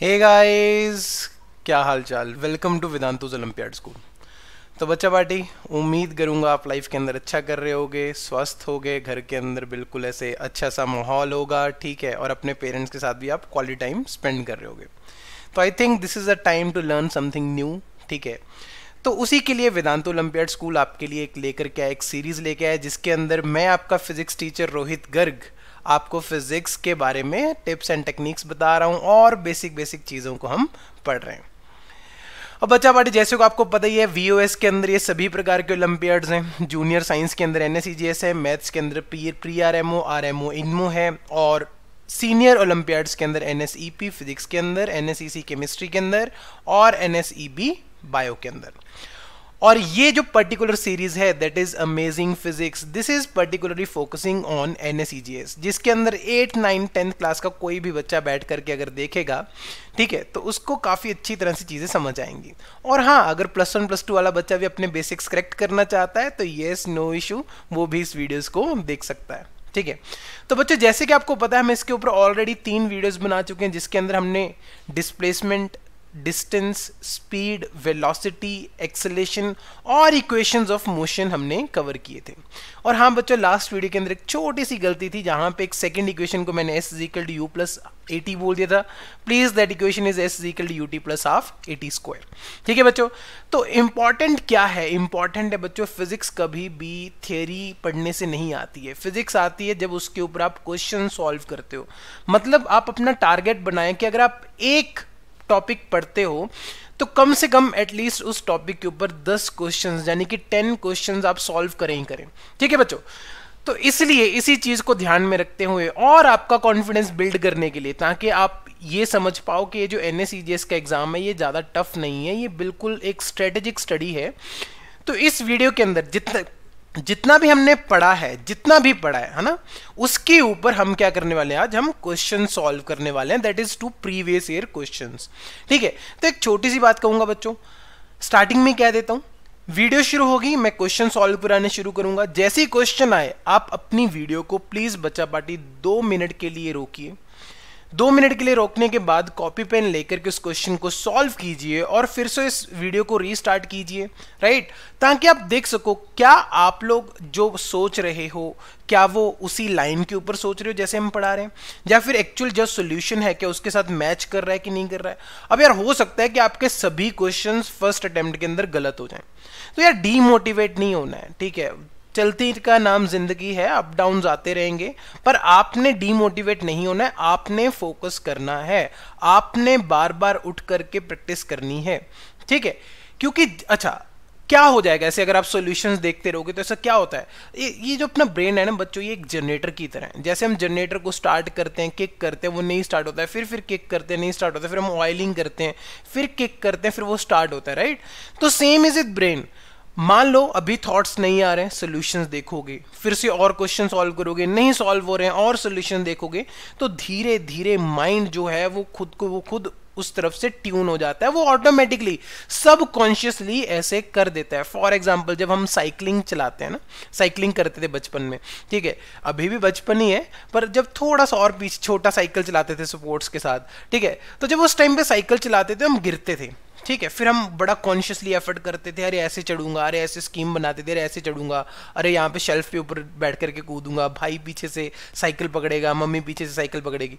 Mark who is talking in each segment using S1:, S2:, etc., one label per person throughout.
S1: Hey guys क्या हाल चाल welcome to Vedantu's olympiad school तो बच्चा पार्टी उम्मीद करूँगा आप लाइफ के अंदर अच्छा कर रहे होगे स्वस्थ होगे घर के अंदर बिल्कुल ऐसे अच्छा सा माहौल होगा ठीक है और अपने पेरेंट्स के साथ भी आप क्वालिटी टाइम स्पेंड कर रहे होगे तो I think this is a time to learn something new ठीक है तो उसी के लिए वेदांत ओलम्पियाड स्कूल आपके लिए एक लेकर के आया एक सीरीज़ लेके आया जिसके अंदर मैं आपका फिजिक्स टीचर रोहित गर्ग आपको फिज़िक्स के बारे में टिप्स एंड टेक्निक्स बता रहा हूँ और बेसिक बेसिक चीज़ों को हम पढ़ रहे हैं अब बच्चा बाटे जैसे को आपको पता ही है वी के अंदर ये सभी प्रकार के ओलंपियाड्स हैं जूनियर साइंस के अंदर एन e है मैथ्स के अंदर P pre R M O R M O INMO है और सीनियर ओलंपियाड्स के अंदर एन फिजिक्स e के अंदर एन केमिस्ट्री e के अंदर और एन बायो के अंदर और ये जो पर्टिकुलर सीरीज है that is amazing physics this is particularly focusing on N S जिसके अंदर एट नाइन टेंथ क्लास का कोई भी बच्चा बैठ करके अगर देखेगा ठीक है तो उसको काफ़ी अच्छी तरह से चीज़ें समझ आएंगी और हाँ अगर प्लस वन प्लस टू वाला बच्चा भी अपने बेसिक्स करेक्ट करना चाहता है तो येस नो इशू वो भी इस वीडियोज़ को देख सकता है ठीक है तो बच्चों जैसे कि आपको पता है हम इसके ऊपर ऑलरेडी तीन वीडियोस बना चुके हैं जिसके अंदर हमने displacement distance speed velocity acceleration और इक्वेशंस ऑफ मोशन हमने कवर किए थे और हाँ बच्चों लास्ट वीडियो के अंदर एक छोटी सी गलती थी जहाँ पे एक सेकंड इक्वेशन को मैंने S is equal to u plus a बोल दिया था please that equation is S is equal to u t plus half a t square ठीक है बच्चों तो इम्पॉर्टेंट क्या है इम्पॉर्टेंट है बच्चों फिजिक्स कभी भी थियोरी पढ़ने से नहीं आती है फिजिक्स आती है जब उसके ऊपर आप क्वेश्चन सॉल्व करते हो मतलब आप अपना टारगेट बनाएं कि अगर आप एक टॉपिक पढ़ते हो तो कम से कम एटलीस्ट उस टॉपिक के ऊपर दस क्वेश्चन यानी कि टेन क्वेश्चन आप सॉल्व करें ही करें ठीक है बच्चों तो इसलिए इसी चीज़ को ध्यान में रखते हुए और आपका कॉन्फिडेंस बिल्ड करने के लिए ताकि आप ये समझ पाओ कि ये जो एन का एग्ज़ाम है ये ज़्यादा टफ नहीं है ये बिल्कुल एक स्ट्रेटेजिक स्टडी है तो इस वीडियो के अंदर जितना जितना भी हमने पढ़ा है जितना भी पढ़ा है है ना उसके ऊपर हम क्या करने वाले हैं आज हम क्वेश्चन सॉल्व करने वाले हैं that is to previous year question ठीक है तो एक छोटी सी बात कहूंगा बच्चों स्टार्टिंग में क्या देता हूँ वीडियो शुरू होगी मैं क्वेश्चन सॉल्व कराने शुरू करूंगा जैसे ही क्वेश्चन आए आप अपनी वीडियो को प्लीज बच्चा पार्टी दो मिनट के लिए रोकिए दो मिनट के लिए रोकने के बाद कॉपी पेन लेकर के उस क्वेश्चन को सॉल्व कीजिए और फिर से इस वीडियो को रीस्टार्ट कीजिए राइट ताकि आप देख सको क्या आप लोग जो सोच रहे हो क्या वो उसी लाइन के ऊपर सोच रहे हो जैसे हम पढ़ा रहे हैं या फिर एक्चुअल जो सोल्यूशन है क्या उसके साथ मैच कर रहा है कि नहीं कर रहा है अब यार हो सकता है कि आपके सभी क्वेश्चन फर्स्ट अटैम्प्ट के अंदर गलत हो जाए तो यार डीमोटिवेट नहीं होना है ठीक है चलती का नाम जिंदगी है अप डाउन आते रहेंगे पर आपने डीमोटिवेट नहीं होना है आपने फोकस करना है आपने बार बार उठ करके प्रैक्टिस करनी है ठीक है क्योंकि अच्छा क्या हो जाएगा ऐसे अगर आप सोल्यूशन देखते रहोगे तो ऐसा क्या होता है ये ये जो अपना ब्रेन है ना बच्चों ये एक जनरेटर की तरह है जैसे हम जनरेटर को स्टार्ट करते हैं किक करते हैं वो नहीं स्टार्ट होता है फिर फिर किक करते हैं नहीं स्टार्ट होता है फिर हम ऑयलिंग करते हैं फिर किक करते हैं फिर वो स्टार्ट होता है राइट तो सेम इज इथ ब्रेन मान लो अभी थॉट्स नहीं आ रहे हैं सोल्यूशंस देखोगे फिर से और क्वेश्चन सॉल्व करोगे नहीं सॉल्व हो रहे हैं और सोल्यूशन देखोगे तो धीरे धीरे माइंड जो है वो खुद को वो खुद उस तरफ से ट्यून हो जाता है वो ऑटोमेटिकली सब कॉन्शियसली ऐसे कर देता है फॉर एग्जाम्पल जब हम साइकिलिंग चलाते हैं ना साइकिलिंग करते थे बचपन में ठीक है अभी भी बचपन ही है पर जब थोड़ा सा और पीछे छोटा साइकिल चलाते थे स्पोर्ट्स के साथ ठीक है तो जब उस टाइम पे साइकिल चलाते थे हम गिरते थे ठीक है फिर हम बड़ा कॉन्शियसली एफर्ट करते थे अरे ऐसे चढ़ूंगा अरे ऐसे स्कीम बनाते थे अरे ऐसे चढ़ूंगा अरे यहाँ पे शेल्फ पे ऊपर बैठ करके कूदूंगा भाई पीछे से साइकिल पकड़ेगा मम्मी पीछे से साइकिल पकड़ेगी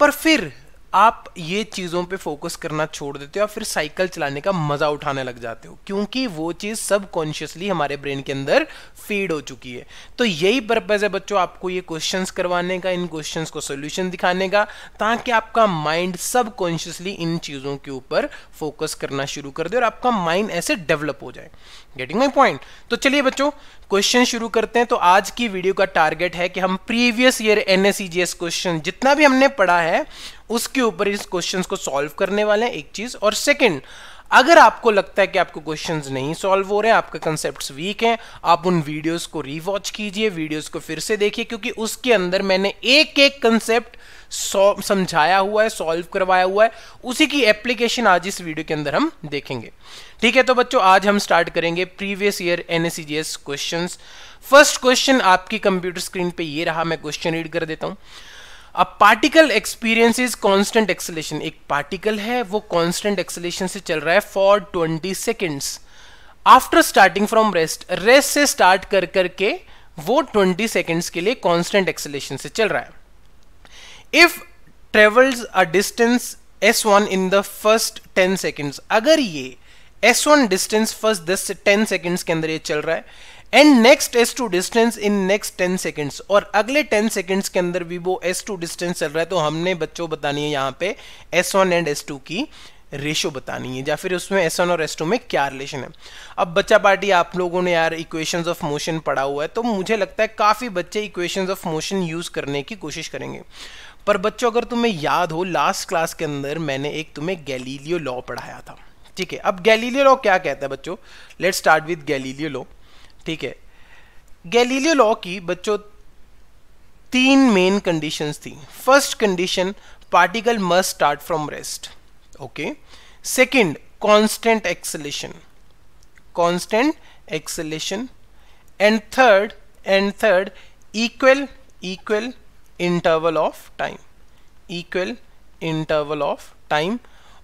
S1: पर फिर आप ये चीज़ों पे फोकस करना छोड़ देते हो और फिर साइकिल चलाने का मज़ा उठाने लग जाते हो क्योंकि वो चीज़ सब कॉन्शियसली हमारे ब्रेन के अंदर फीड हो चुकी है तो यही पर्पज़ है बच्चों आपको ये क्वेश्चन करवाने का इन क्वेश्चन को सोल्यूशन दिखाने का ताकि आपका माइंड सब कॉन्शियसली इन चीज़ों के ऊपर फोकस करना शुरू कर दे और आपका माइंड ऐसे डेवलप हो जाए गेटिंग माई पॉइंट तो चलिए बच्चों क्वेश्चन शुरू करते हैं तो आज की वीडियो का टारगेट है कि हम प्रीवियस ईयर एन क्वेश्चन जितना भी हमने पढ़ा है उसके ऊपर इस क्वेश्चन को सॉल्व करने वाले हैं एक चीज़ और सेकेंड अगर आपको लगता है कि आपको क्वेश्चंस नहीं सॉल्व हो रहे हैं आपके कंसेप्ट वीक हैं आप उन वीडियोस को रीवॉच कीजिए वीडियोस को फिर से देखिए क्योंकि उसके अंदर मैंने एक एक कंसेप्ट समझाया हुआ है सॉल्व करवाया हुआ है उसी की एप्लीकेशन आज इस वीडियो के अंदर हम देखेंगे ठीक है तो बच्चों आज हम स्टार्ट करेंगे previous year an question first question आपकी कंप्यूटर स्क्रीन पे ये रहा मैं क्वेश्चन रीड कर देता हूँ अब particle experience is constant acceleration एक पार्टिकल है वो कॉन्स्टेंट एक्सलेशन से चल रहा है for twenty seconds after starting from rest rest से स्टार्ट कर करके वो 20 सेकेंड्स के लिए कांस्टेंट एक्सेलेशन से चल रहा है if travels a distance one in the first ten seconds अगर ये एस वन डिस्टेंस फर्स्ट दस से टेन सेकेंड्स के अंदर ये चल रहा है and next S two distance in next ten seconds और अगले टेन सेकेंड्स के अंदर भी वो एस टू डिस्टेंस चल रहा है तो हमने बच्चों बतानी है यहाँ पे वन एंड एस टू की रेशो बतानी है या फिर उसमें एस वन और एस टू में क्या रिलेशन है अब बच्चा पार्टी आप लोगों ने यार इक्वेशन ऑफ मोशन पढ़ा हुआ है तो मुझे लगता है काफ़ी बच्चे इक्वेशन ऑफ मोशन यूज़ करने की कोशिश करेंगे पर बच्चों अगर तुम्हें याद हो लास्ट क्लास के अंदर मैंने एक तुम्हें गैलीलियो लॉ पढ़ाया था ठीक है अब गैलीलियो लॉ क्या कहता है बच्चों let start with Galileo law ठीक है गैलीलियो लॉ की बच्चों तीन मेन कंडीशंस थी first condition particle must start from rest okay second constant acceleration constant acceleration and third and third equal equal interval of time equal interval of time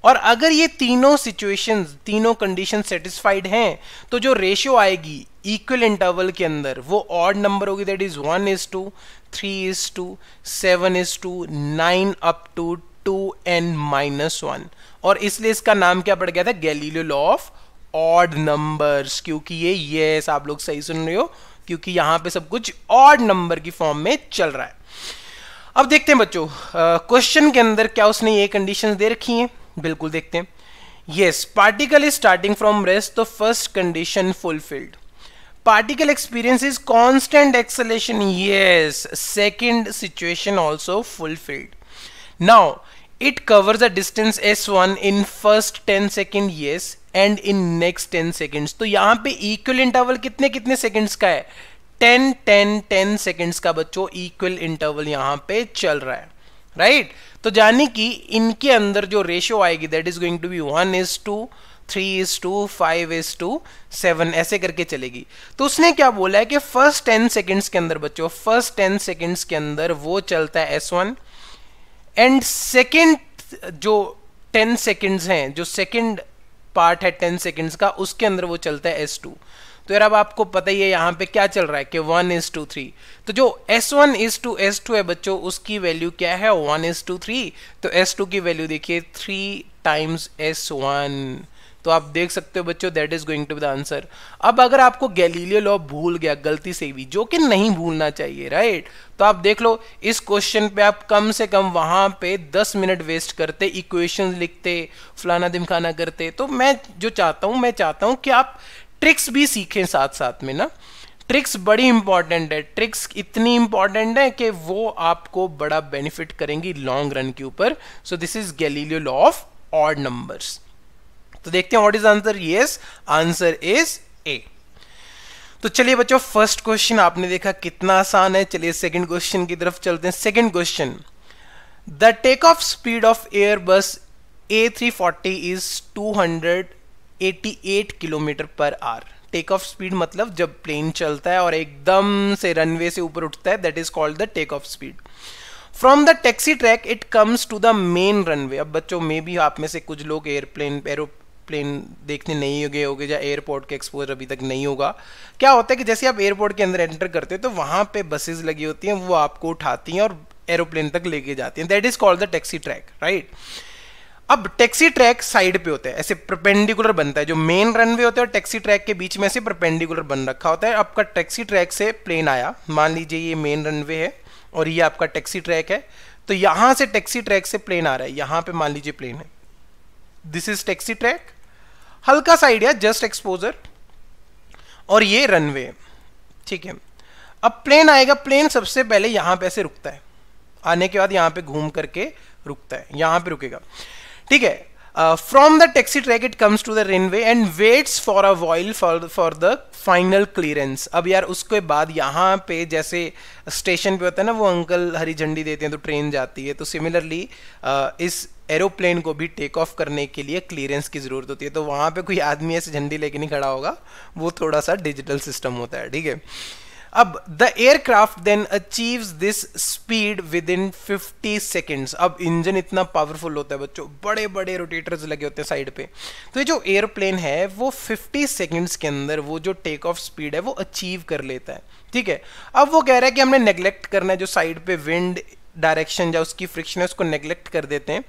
S1: और अगर ये तीनों सिचुएशन तीनों condition satisfied हैं तो जो ratio आएगी इक्वल इंटरवल के अंदर वो ऑड नंबर होगी that is one is to three is to seven is to nine up to two N minus one और इसलिए इसका नाम क्या पड़ गया था Galileo law of odd numbers क्योंकि ये यस आप लोग सही सुन रहे हो क्योंकि यहां पे सब कुछ ऑड नंबर की फॉर्म में चल रहा है अब देखते हैं बच्चों क्वेश्चन के अंदर क्या उसने ये कंडीशन दे रखी है बिल्कुल देखते हैं yes particle is starting from rest the first condition fulfilled particle experience is constant acceleration yes second situation also fulfilled now it cover the distance S one in first ten second yes and in next ten second तो यहां पर equal interval कितने कितने seconds का है ten ten ten seconds का बच्चों equal interval यहां पे चल रहा है राइट right? तो जाने कि इनके अंदर जो रेशियो आएगी that is going to be one is to three is to five is to seven ऐसे करके चलेगी तो उसने क्या बोला है कि फर्स्ट टेन सेकेंड्स के अंदर बच्चों फर्स्ट टेन सेकेंड्स के अंदर वो चलता है एस वन एंड सेकेंड जो टेन सेकेंड्स हैं जो सेकेंड पार्ट है टेन सेकेंड्स का उसके अंदर वो चलता है एस टू तो यार अब आपको पता ही है यहाँ पे क्या चल रहा है कि वन इज टू थ्री तो जो S one is to S two है बच्चों उसकी वैल्यू क्या है वन इज टू थ्री तो एस टू की वैल्यू देखिए थ्री टाइम्स एस वन तो आप देख सकते हो बच्चों that is going to be the answer अब अगर आपको गैलीलियो लॉ भूल गया गलती से भी जो कि नहीं भूलना चाहिए राइट तो आप देख लो इस क्वेश्चन पे आप कम से कम वहां पे 10 मिनट वेस्ट करते इक्वेशन लिखते फलाना दिमखाना करते तो मैं जो चाहता हूं मैं चाहता हूं कि आप ट्रिक्स भी सीखें साथ साथ में ना ट्रिक्स बड़ी इंपॉर्टेंट है ट्रिक्स इतनी इंपॉर्टेंट है कि वो आपको बड़ा बेनिफिट करेंगी लॉन्ग रन के ऊपर so this is Galileo law of odd numbers तो देखते हैं what is answer yes answer is A तो चलिए बच्चों फर्स्ट क्वेश्चन आपने देखा कितना आसान है चलिए सेकंड क्वेश्चन की तरफ चलते हैं second question the take off speed of Airbus A three forty is two hundred 88 kilometre per hour take off speed मतलब जब प्लेन चलता है और एकदम से रनवे से ऊपर उठता है that is called the take off speed from the taxi track it comes to the main runway अब बच्चों मे भी आप में से कुछ लोग एयरप्लेन एरोप्लेन देखने नहीं गए गए या एयरपोर्ट के एक्सपोजर अभी तक नहीं होगा क्या होता है कि जैसे आप एयरपोर्ट के अंदर एंटर करते हो तो वहाँ पे बसेज लगी होती हैं वो आपको उठाती हैं और एरोप्लेन तक लेके जाती हैं that is called the taxi track right अब टैक्सी ट्रैक साइड पे होते हैं ऐसे परपेंडिकुलर बनता है जो मेन रनवे होता है और टैक्सी ट्रैक के बीच में से परपेंडिकुलर बन रखा होता है आपका टैक्सी ट्रैक से प्लेन आया मान लीजिए ये मेन रनवे है और ये आपका टैक्सी ट्रैक है तो यहां से टैक्सी ट्रैक से प्लेन आ रहा है यहां पे मान लीजिए प्लेन है दिस इज टैक्सी ट्रैक हल्का सा आइडिया जस्ट एक्सपोजर और ये रनवे है ठीक है अब प्लेन आएगा प्लेन सबसे पहले यहां पे ऐसे रुकता है आने के बाद यहां पे घूम करके रुकता है यहां पे रुकेगा ठीक है from the taxi track it comes to the runway and waits for a while for for the final clearance अब यार उसके बाद यहाँ पे जैसे स्टेशन पे होता है ना वो अंकल हरी झंडी देते हैं तो ट्रेन जाती है तो सिमिलरली uh, इस एरोप्लेन को भी टेक ऑफ करने के लिए क्लियरेंस की ज़रूरत होती है तो वहाँ पे कोई आदमी ऐसे झंडी लेके नहीं खड़ा होगा वो थोड़ा सा डिजिटल सिस्टम होता है ठीक है अब the aircraft then achieves this speed within fifty seconds अब इंजन इतना पावरफुल होता है बच्चों बड़े बड़े रोटेटर्स लगे होते हैं साइड पे तो ये जो एयरप्लेन है वो फिफ्टी सेकेंड्स के अंदर वो जो टेक ऑफ स्पीड है वो अचीव कर लेता है ठीक है अब वो कह रहा है कि हमने नेग्लेक्ट करना है जो साइड पे विंड डायरेक्शन या उसकी फ्रिक्शन है उसको नेग्लेक्ट कर देते हैं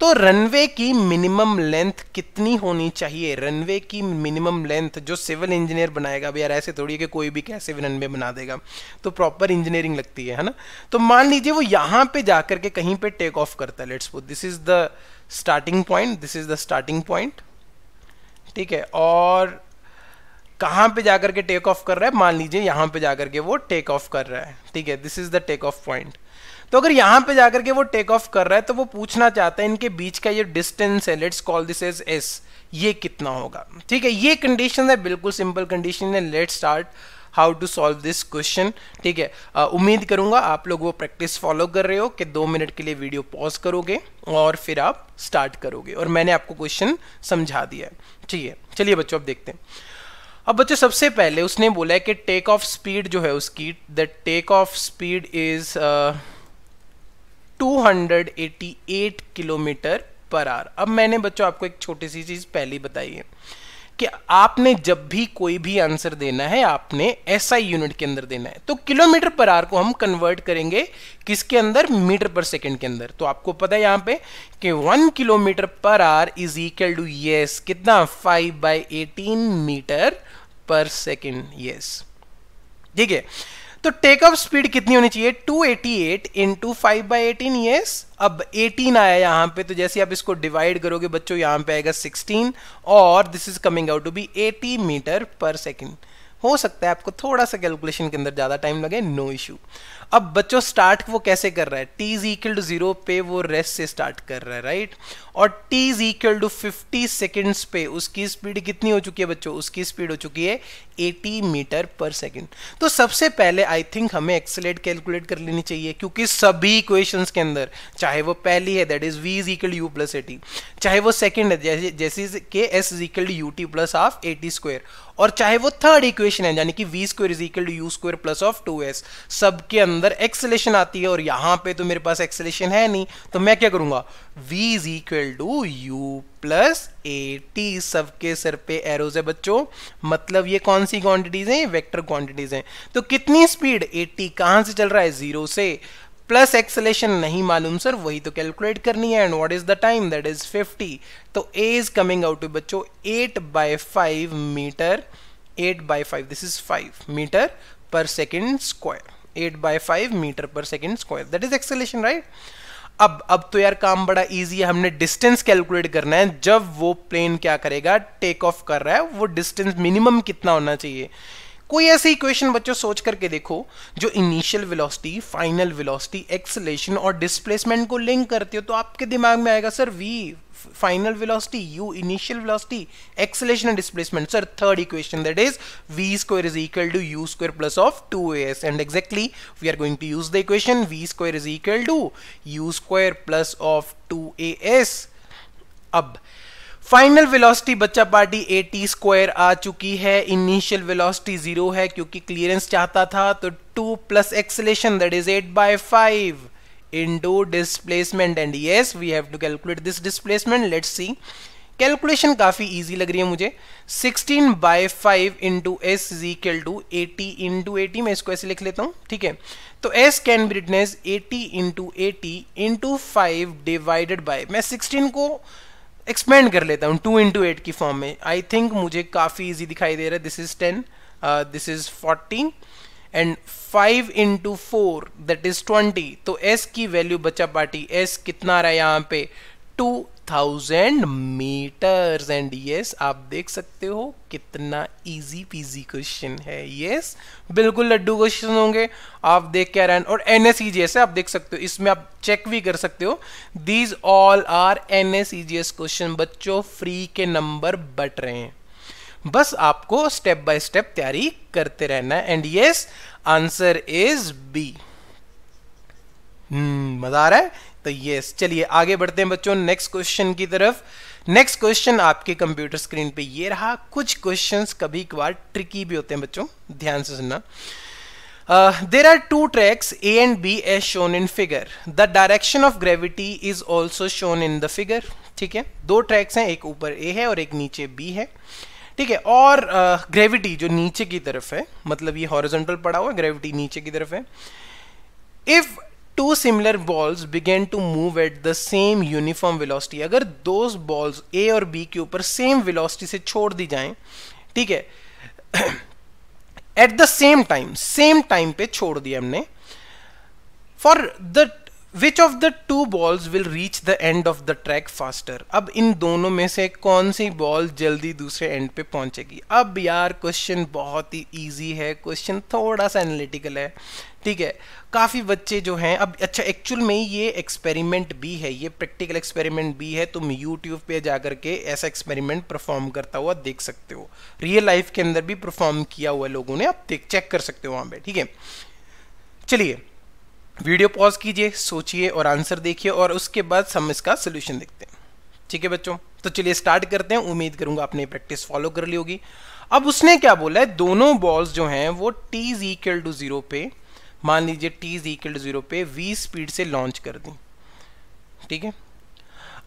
S1: तो रनवे की मिनिमम लेंथ कितनी होनी चाहिए रनवे की मिनिमम लेंथ जो सिविल इंजीनियर बनाएगा अब यार ऐसे थोड़ी है कि कोई भी कैसे भी रनवे बना देगा तो प्रॉपर इंजीनियरिंग लगती है है ना तो मान लीजिए वो यहाँ पे जाकर के कहीं पे टेक ऑफ करता है let's this is the starting point this is the starting point ठीक है और कहाँ पे जाकर के टेक ऑफ कर रहा है मान लीजिए यहाँ पे जाकर के वो टेक ऑफ कर रहा है ठीक है this is the take off point तो अगर यहाँ पे जाकर के वो टेक ऑफ कर रहा है तो वो पूछना चाहता है इनके बीच का ये डिस्टेंस है let's call this is S ये कितना होगा ठीक है ये कंडीशन है बिल्कुल सिंपल कंडीशन है let start how to solve this question ठीक है उम्मीद करूँगा आप लोग वो प्रैक्टिस फॉलो कर रहे हो कि दो मिनट के लिए वीडियो पॉज करोगे और फिर आप स्टार्ट करोगे और मैंने आपको क्वेश्चन समझा दिया है ठीक है चलिए बच्चों अब देखते हैं अब बच्चों सबसे पहले उसने बोला है कि टेक ऑफ स्पीड जो है उसकी the take off speed is 288 kilometre per hour अब मैंने बच्चों आपको एक छोटी सी चीज़ पहले बताई है कि आपने जब भी कोई भी आंसर देना है आपने एसआई यूनिट के अंदर देना है तो किलोमीटर पर आर को हम कन्वर्ट करेंगे किसके अंदर मीटर पर सेकंड के अंदर तो आपको पता है यहां पे कि one kilometre per hour is equal to yes कितना five by eighteen metre per second yes ठीक है तो टेक ऑफ स्पीड कितनी होनी चाहिए 288 eighty eight into five by eighteen yes अब 18 आया यहां पे तो जैसे आप इसको डिवाइड करोगे बच्चों यहां पे आएगा 16 और this is coming out to be 80 metre per second हो सकता है आपको थोड़ा सा कैलकुलेशन के अंदर ज़्यादा टाइम लगे नो इशू अब बच्चों स्टार्ट वो कैसे कर रहा है t is equal to zero पे वो रेस्ट से स्टार्ट कर रहा है राइट और t is equal to fifty seconds पे उसकी स्पीड कितनी हो चुकी है बच्चों उसकी स्पीड हो चुकी है एटी मीटर पर सेकेंड तो सबसे पहले आई थिंक हमें एक्सलेट कैलकुलेट कर लेनी चाहिए क्योंकि सभी इक्वेशन के अंदर चाहे वो पहली है that is v is equal u plus at चाहे वो सेकेंड है जैसे के s is equal u t plus of at square और चाहे वो थर्ड इक्वेशन है यानी कि v square is equal to u square plus of two s सबके अंदर अंदर एक्सलेशन आती है और यहां पे तो मेरे पास एक्सलेशन है नहीं तो मैं क्या करूंगा v is equal to u plus a t सबके सर पे एरोज है बच्चों मतलब ये कौन सी क्वांटिटीज हैं वेक्टर क्वांटिटीज हैं तो कितनी स्पीड ए टी कहां से चल रहा है जीरो से प्लस एक्सलेशन नहीं मालूम सर वही तो कैलकुलेट करनी है and what is the time that is 50 तो a is coming out to बच्चों 8 by 5 metre 8 by 5 this is 5 metre per second square eight by five metre per second square that is acceleration right अब अब तो यार काम बड़ा easy है हमने डिस्टेंस कैलकुलेट करना है जब वो प्लेन क्या करेगा टेक ऑफ कर रहा है वो डिस्टेंस मिनिमम कितना होना चाहिए कोई ऐसी इक्वेशन बच्चों सोच करके देखो जो initial velocity final velocity acceleration और डिस्प्लेसमेंट को लिंक करती हो तो आपके दिमाग में आएगा sir v final velocity u initial velocity acceleration and displacement sir third equation that is v square is equal to u square plus of two a s and exactly we are going to use the equation v square is equal to u square plus of two a s अब final velocity बच्चा party a t square आ चुकी है initial velocity zero है क्योंकि clearance चाहता था तो two plus acceleration that is eight by five into displacement and yes we have to calculate this displacement let's see calculation काफ़ी इजी लग रही है मुझे 16 by 5 into s is equal to eighty into eighty मैं इसको ऐसे लिख लेता हूँ ठीक है तो s can be written as eighty into eighty into five divided by मैं 16 को एक्सपेंड कर लेता हूँ टू इंटू एट की फॉर्म में आई थिंक मुझे काफ़ी ईजी दिखाई दे रहा है this is ten this is forty and five into four that is twenty तो एस की वैल्यू बचा पार्टी एस कितना आ रहा है यहाँ पे two thousand metres and yes आप देख सकते हो कितना इजी पीजी क्वेश्चन है यस yes, बिल्कुल लड्डू क्वेश्चन होंगे आप देख के आरान और एन एस e है आप देख सकते हो इसमें आप चेक भी कर सकते हो these all are N S question बच्चों फ्री के नंबर बट रहे हैं बस आपको स्टेप बाय स्टेप तैयारी करते रहना है and yes answer is B मजा आ रहा है तो यस चलिए आगे बढ़ते हैं बच्चों नेक्स्ट क्वेश्चन की तरफ नेक्स्ट क्वेश्चन आपके कंप्यूटर स्क्रीन पे ये रहा कुछ क्वेश्चंस कभी कभार ट्रिकी भी होते हैं बच्चों ध्यान से सुनना there are two tracks A and B as shown in figure the direction of gravity is also shown in the figure ठीक है दो ट्रैक्स हैं एक ऊपर ए है और एक नीचे बी है ठीक है और ग्रेविटी uh, जो नीचे की तरफ है मतलब ये हॉरिजेंटल पड़ा हुआ है ग्रेविटी नीचे की तरफ है if two similar balls begin to move at the same uniform velocity अगर दो बॉल्स ए और बी के ऊपर सेम वेलोसिटी से छोड़ दी जाएं ठीक है at the same time same time पे छोड़ दिया हमने for the which of the two balls will reach the end of the track faster अब इन दोनों में से कौन सी बॉल जल्दी दूसरे एंड पे पहुंचेगी अब यार क्वेश्चन बहुत ही ईजी है क्वेश्चन थोड़ा सा एनालिटिकल है ठीक है काफ़ी बच्चे जो हैं अब अच्छा एक्चुअल में ये एक्सपेरिमेंट भी है ये प्रैक्टिकल एक्सपेरिमेंट भी है तुम यूट्यूब पे जा कर के ऐसा एक्सपेरिमेंट परफॉर्म करता हुआ देख सकते हो रियल लाइफ के अंदर भी परफॉर्म किया हुआ लोगों ने आप देख चेक कर सकते हो वहाँ पे ठीक है चलिए वीडियो पॉज कीजिए सोचिए और आंसर देखिए और उसके बाद हम इसका सोल्यूशन देखते हैं ठीक है बच्चों तो चलिए स्टार्ट करते हैं उम्मीद करूंगा आपने प्रैक्टिस फॉलो कर ली होगी अब उसने क्या बोला है दोनों बॉल्स जो हैं वो t is equal to zero पे मान लीजिए t is equal to zero पे वी स्पीड से लॉन्च कर दी ठीक है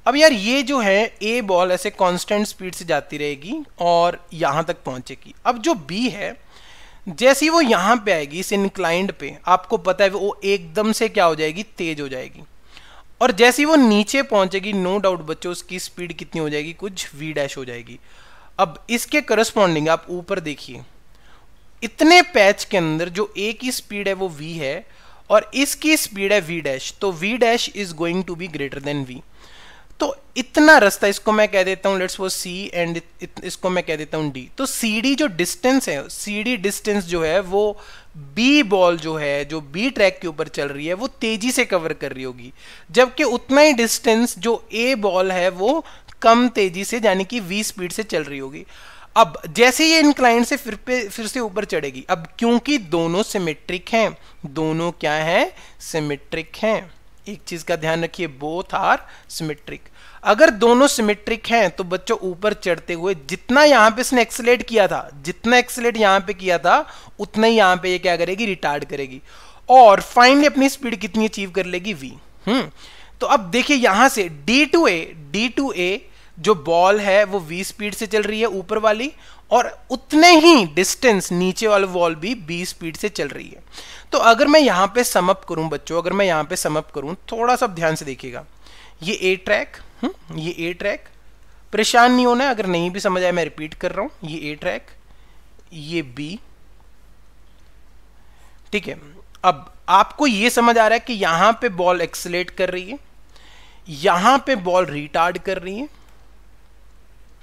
S1: अब यार ये जो है ए बॉल ऐसे कांस्टेंट स्पीड से जाती रहेगी और यहाँ तक पहुँचेगी अब जो बी है जैसे ही वो यहाँ पे आएगी इस इनक्लाइंड पे आपको पता है वो एकदम से क्या हो जाएगी तेज हो जाएगी और जैसे ही वो नीचे पहुंचेगी नो डाउट बच्चों उसकी स्पीड कितनी हो जाएगी कुछ वी डैश हो जाएगी अब इसके करस्पॉन्डिंग आप ऊपर देखिए इतने पैच के अंदर जो ए की स्पीड है वो वी है और इसकी स्पीड है वी डैश तो v dash is going to be greater than v तो इतना रास्ता इसको मैं कह देता हूँ लेट्स वो सी एंड इसको मैं कह देता हूँ डी तो सी डी जो डिस्टेंस है सी डी डिस्टेंस जो है वो बी बॉल जो है जो बी ट्रैक के ऊपर चल रही है वो तेजी से कवर कर रही होगी जबकि उतना ही डिस्टेंस जो ए बॉल है वो कम तेजी से यानी कि वी स्पीड से चल रही होगी अब जैसे ये इंक्लाइन से फिर पे फिर से ऊपर चढ़ेगी अब क्योंकि दोनों सिमेट्रिक हैं दोनों क्या हैं सिमेट्रिक हैं एक चीज का ध्यान रखिए बोथ आर सिमेट्रिक अगर दोनों सिमेट्रिक हैं तो बच्चों ऊपर चढ़ते हुए जितना यहां पे इसने एक्सलेट किया था जितना एक्सलेट यहां पे किया था उतना ही यहां पे ये क्या करेगी रिटार्ड करेगी और फाइनली अपनी स्पीड कितनी अचीव कर लेगी वी हम्म तो अब देखिए यहां से D to A D to A जो बॉल है वो वी स्पीड से चल रही है ऊपर वाली और उतने ही डिस्टेंस नीचे वाली वॉल भी बी स्पीड से चल रही है तो अगर मैं यहाँ पे समअप करूँ बच्चों अगर मैं यहाँ पे समअप करूँ थोड़ा सा ध्यान से देखिएगा ये ए ट्रैक हम्म, ये ए ट्रैक परेशान नहीं होना अगर नहीं भी समझ आया मैं रिपीट कर रहा हूँ ये ए ट्रैक ये बी ठीक है अब आपको ये समझ आ रहा है कि यहाँ पे बॉल एक्सलेट कर रही है यहाँ पे बॉल रिटार्ड कर रही है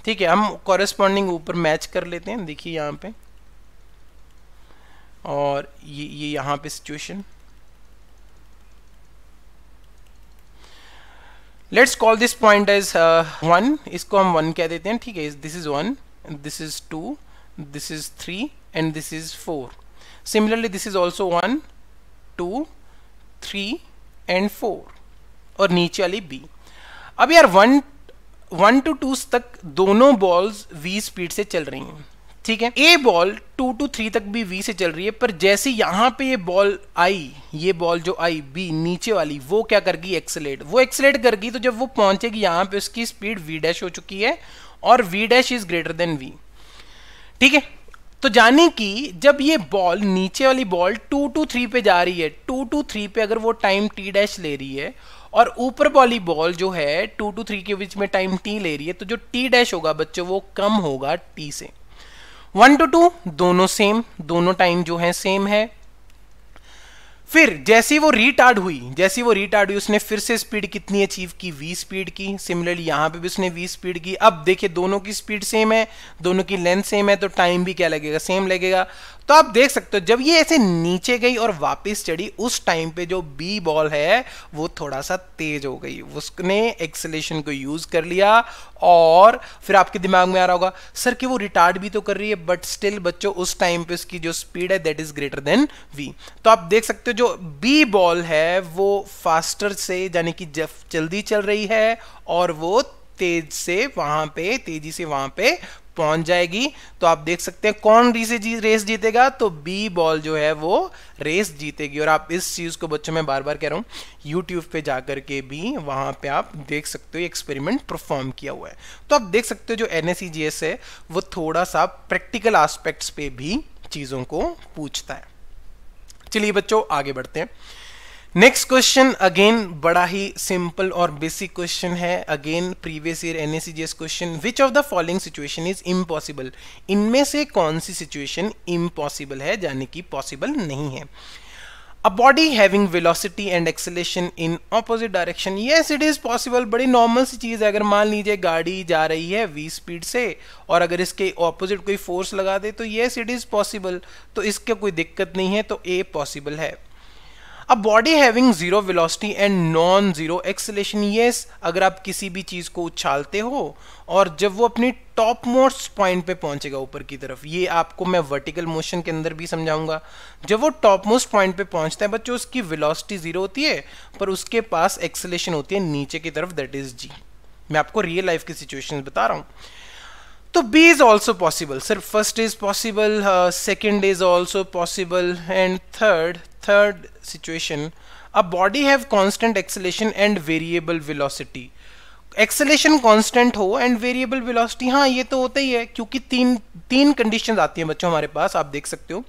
S1: ठीक है हम कॉरेस्पॉन्डिंग ऊपर मैच कर लेते हैं देखिए यहाँ पे और ये ये यहाँ पे situation let's call this point as one इसको हम वन कह देते हैं ठीक है this is one this is two this is three and this is four similarly this is also one two three and four और नीचे वाली बी अब यार वन वन टू टू तक दोनों बॉल्स वी स्पीड से चल रही हैं ठीक है A ball two to three तक भी वी से चल रही है पर जैसे यहां पे ये बॉल आई ये बॉल जो आई बी नीचे वाली वो क्या करगी एक्सलेट वो एक्सलेट करगी तो जब वो पहुंचेगी यहां पे उसकी स्पीड वी डैश हो चुकी है और v dash is greater than v ठीक है तो जाने कि जब ये बॉल नीचे वाली बॉल टू टू थ्री पे जा रही है टू टू थ्री पे अगर वो टाइम टी डैश ले रही है और ऊपर वाली बॉल जो है टू टू थ्री के बीच में टाइम टी ले रही है तो जो टी डैश होगा बच्चों वो कम होगा टी से वन टू टू दोनों सेम दोनों टाइम जो है सेम है फिर जैसी वो रिटार्ड हुई जैसी वो रिटार्ड हुई उसने फिर से स्पीड कितनी अचीव की वी स्पीड की सिमिलरली यहाँ पे भी उसने वी स्पीड की अब देखिए दोनों की स्पीड सेम है दोनों की लेंथ सेम है तो टाइम भी क्या लगेगा सेम लगेगा तो आप देख सकते हो जब ये ऐसे नीचे गई और वापस चढ़ी उस टाइम पे जो बी बॉल है वो थोड़ा सा तेज हो गई उसने एक्सेलेशन को यूज कर लिया और फिर आपके दिमाग में आ रहा होगा सर कि वो रिटार्ड भी तो कर रही है बट स्टिल बच्चों उस टाइम पे उसकी जो स्पीड है that is greater than v तो आप देख सकते हो जो बी बॉल है वो फास्टर से यानी कि जल्दी चल रही है और वो तेज से वहां पे तेजी से वहां पे पहुंच जाएगी तो आप देख सकते हैं कौन से जी, रेस जीतेगा तो बी बॉल जो है वो रेस जीतेगी और आप इस चीज़ को बच्चों में बार बार कह रहा हूं यूट्यूब पे जाकर के भी वहां पे आप देख सकते हो एक्सपेरिमेंट परफॉर्म किया हुआ है तो आप देख सकते हो जो एन है वो थोड़ा सा प्रैक्टिकल आस्पेक्ट्स पे भी चीज़ों को पूछता है चलिए बच्चों आगे बढ़ते हैं नेक्स्ट क्वेश्चन अगेन बड़ा ही सिंपल और बेसिक क्वेश्चन है again previous year NSEJS question which of the following situation is impossible इनमें से कौन सी सिचुएशन इम्पॉसिबल है यानी कि पॉसिबल नहीं है a body having velocity and acceleration in opposite direction yes it is possible badi normal si cheez hai agar maan lijiye gaadi ja rahi hai v speed se aur agar iske opposite koi force laga de to yes it is possible to iske koi dikkat nahi hai to A possible hai a body having zero velocity and non zero acceleration yes अगर आप किसी भी चीज़ को उछालते हो और जब वो अपनी टॉप मोस्ट पॉइंट पे पहुंचेगा ऊपर की तरफ ये आपको मैं वर्टिकल मोशन के अंदर भी समझाऊंगा जब वो टॉप मोस्ट पॉइंट पे पहुंचता है बच्चों उसकी वेलोसिटी जीरो होती है पर उसके पास एक्सलेशन होती है नीचे की तरफ दैट इज़ जी मैं आपको रियल लाइफ की सिचुएशन बता रहा हूँ तो B is also possible sir first is possible second is also possible and third third situation a body have constant acceleration and variable velocity acceleration constant हो and variable velocity हाँ ये तो होता ही है क्योंकि तीन तीन कंडीशन आती हैं बच्चों हमारे पास आप देख सकते हो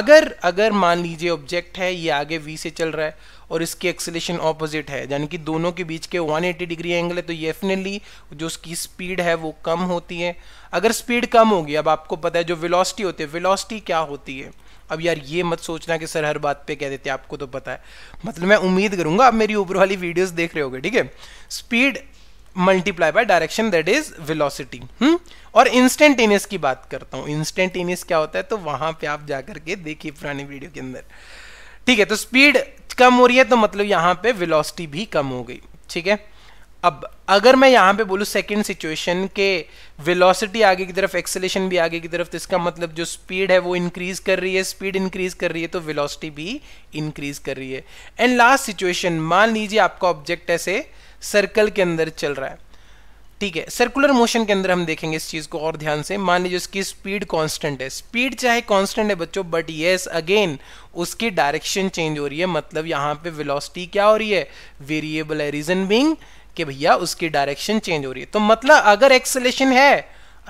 S1: अगर अगर मान लीजिए ऑब्जेक्ट है ये आगे वी से चल रहा है और इसकी एक्सेलेशन ऑपोजिट है यानी कि दोनों के बीच के 180 डिग्री एंगल है तो ये डेफिनेटली जो उसकी स्पीड है वो कम होती है अगर स्पीड कम होगी अब आपको पता है जो वेलोसिटी होती है वेलोसिटी क्या होती है अब यार ये मत सोचना कि सर हर बात पे कह देते आपको तो पता है मतलब मैं उम्मीद करूंगा आप मेरी ऊपर वाली वीडियोस देख रहे होगे ठीक है speed multiply by direction that is velocity और इंस्टेंटेनियस की बात करता हूँ इंस्टेंटेनियस क्या होता है तो वहां पे आप जाकर के देखिए पुरानी वीडियो के अंदर ठीक है तो स्पीड कम हो रही है तो मतलब यहाँ पे वेलोसिटी भी कम हो गई ठीक है अब अगर मैं यहाँ पे बोलूँ सेकेंड सिचुएशन के वेलोसिटी आगे की तरफ एक्सेलेशन भी आगे की तरफ तो इसका मतलब जो स्पीड है वो इंक्रीज कर रही है स्पीड इंक्रीज कर रही है तो वेलोसिटी भी इंक्रीज कर रही है एंड लास्ट सिचुएशन मान लीजिए आपका ऑब्जेक्ट ऐसे सर्कल के अंदर चल रहा है ठीक है सर्कुलर मोशन के अंदर हम देखेंगे इस चीज़ को और ध्यान से मान लीजिए उसकी स्पीड कांस्टेंट है स्पीड चाहे कांस्टेंट है बच्चों बट येस अगेन उसकी डायरेक्शन चेंज हो रही है मतलब यहां पे वेलोसिटी क्या हो रही है वेरिएबल है रीजन बींग कि भैया उसकी डायरेक्शन चेंज हो रही है तो मतलब अगर एक्सलेशन है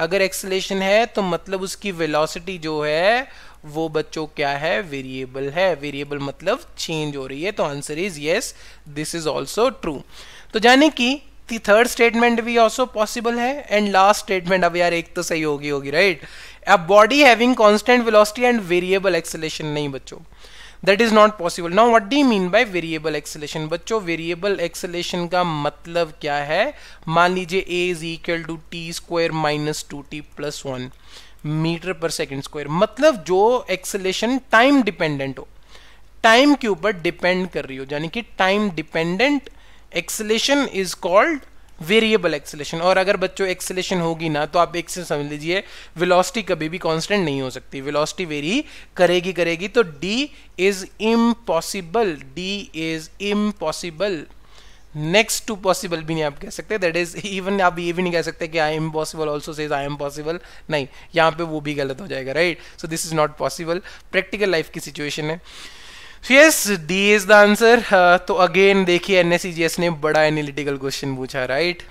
S1: अगर एक्सलेशन है तो मतलब उसकी वेलोसिटी जो है वो बच्चों क्या है वेरिएबल है वेरिएबल मतलब चेंज हो रही है तो answer is yes this is also true तो जाने कि थर्ड स्टेटमेंट भी ऑल्सो पॉसिबल है एंड लास्ट स्टेटमेंट अब यार एक तो सही होगी होगी राइट अब body having constant velocity and variable acceleration नहीं बच्चों that is not possible now what do mean by variable acceleration बच्चों वेरिएबल एक्सलेशन का मतलब क्या है मान लीजिए a is equal to t square minus two T plus one metre per second square मतलब जो एक्सेलेशन टाइम डिपेंडेंट हो टाइम के ऊपर डिपेंड कर रही हो यानी कि time dependent acceleration is called variable acceleration और अगर बच्चों एक्सेलेशन होगी ना तो आप एक से समझ लीजिए वेलोसिटी कभी भी कांस्टेंट नहीं हो सकती वेलोसिटी वेरी करेगी करेगी तो D is impossible D is impossible next to possible भी नहीं आप कह सकते दैट इज इवन आप ये भी नहीं कह सकते कि I am possible also says I am possible नहीं यहाँ पे वो भी गलत हो जाएगा right so this is not possible practical life की सिचुएशन है so yes D is the answer तो अगेन देखिए एनएससीजीएस e ने बड़ा एनालिटिकल क्वेश्चन पूछा राइट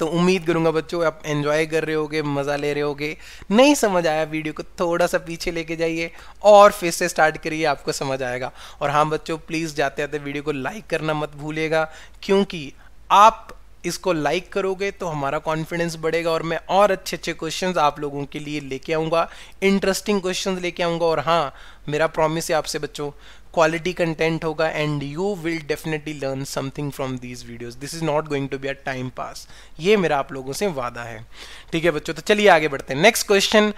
S1: तो उम्मीद करूंगा बच्चों आप एंजॉय कर रहे होगे मज़ा ले रहे होगे नहीं समझ आया वीडियो को थोड़ा सा पीछे लेके जाइए और फिर से स्टार्ट करिए आपको समझ आएगा और हाँ बच्चों प्लीज़ जाते जाते वीडियो को लाइक करना मत भूलिएगा क्योंकि आप इसको लाइक करोगे तो हमारा कॉन्फिडेंस बढ़ेगा और मैं और अच्छे अच्छे क्वेश्चंस आप लोगों के लिए लेके आऊँगा इंटरेस्टिंग क्वेश्चंस लेके आऊँगा और हाँ मेरा प्रॉमिस है आपसे बच्चों क्वालिटी कंटेंट होगा and you will definitely learn something from these videos this is not going to be a time pass ये मेरा आप लोगों से वादा है ठीक है बच्चों तो चलिए आगे बढ़ते हैं नेक्स्ट क्वेश्चन